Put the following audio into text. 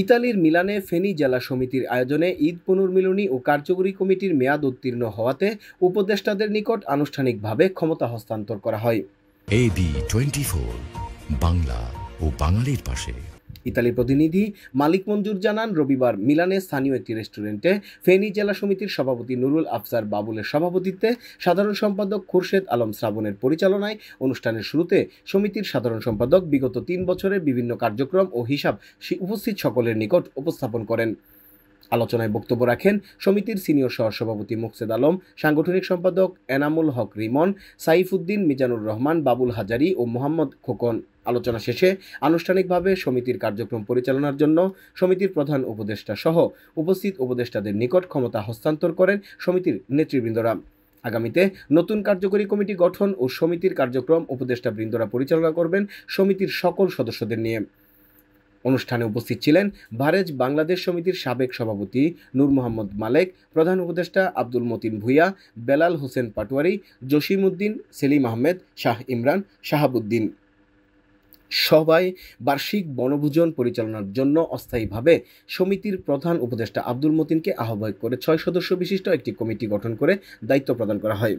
ইতালির মিলানে ফেনী জেলা সমিতির আয়োজনে ঈদ পুনর্মিলনী ও কার্যকরী কমিটির মেয়াদ উত্তীর্ণ হওয়াতে উপদেষ্টাদের নিকট আনুষ্ঠানিকভাবে ক্ষমতা হস্তান্তর করা হয় এবি টোয়েন্টি বাংলা ও বাঙালির পাশে ইতালি প্রতিনিধি মালিক মঞ্জুর জানান রবিবার মিলানে স্থানীয় একটি রেস্টুরেন্টে ফেনী জেলা সমিতির সভাপতি নুরুল আফসার বাবুলের সভাপতিত্বে সাধারণ সম্পাদক খুরশেদ আলম শ্রাবণের পরিচালনায় অনুষ্ঠানের শুরুতে সমিতির সাধারণ সম্পাদক বিগত তিন বছরের বিভিন্ন কার্যক্রম ও হিসাব উপস্থিত সকলের নিকট উপস্থাপন করেন আলোচনায় বক্তব্য রাখেন সমিতির সিনিয়র সহসভাপতি মুকসেদ আলম সাংগঠনিক সম্পাদক এনামুল হক রিমন সাইফুদ্দিন মিজানুর রহমান বাবুল হাজারি ও মোহাম্মদ খোকন আলোচনা শেষে আনুষ্ঠানিকভাবে সমিতির কার্যক্রম পরিচালনার জন্য সমিতির প্রধান উপদেষ্টা সহ উপস্থিত উপদেষ্টাদের নিকট ক্ষমতা হস্তান্তর করেন সমিতির নেতৃবৃন্দরা আগামীতে নতুন কার্যকরী কমিটি গঠন ও সমিতির কার্যক্রম উপদেষ্টা বৃন্দরা পরিচালনা করবেন সমিতির সকল সদস্যদের নিয়ে অনুষ্ঠানে উপস্থিত ছিলেন ভারেজ বাংলাদেশ সমিতির সাবেক সভাপতি নূর মোহাম্মদ মালেক প্রধান উপদেষ্টা আব্দুল মতিন ভুইয়া বেলাল হোসেন পাটোয়ারি জসিমউদ্দিন সেলিম আহমেদ শাহ ইমরান শাহাবুদ্দিন সবাই বার্ষিক বনভোজন পরিচালনার জন্য অস্থায়ীভাবে সমিতির প্রধান উপদেষ্টা আব্দুল মতিনকে আহ্বায়ক করে ছয় সদস্য বিশিষ্ট একটি কমিটি গঠন করে দায়িত্ব প্রদান করা হয়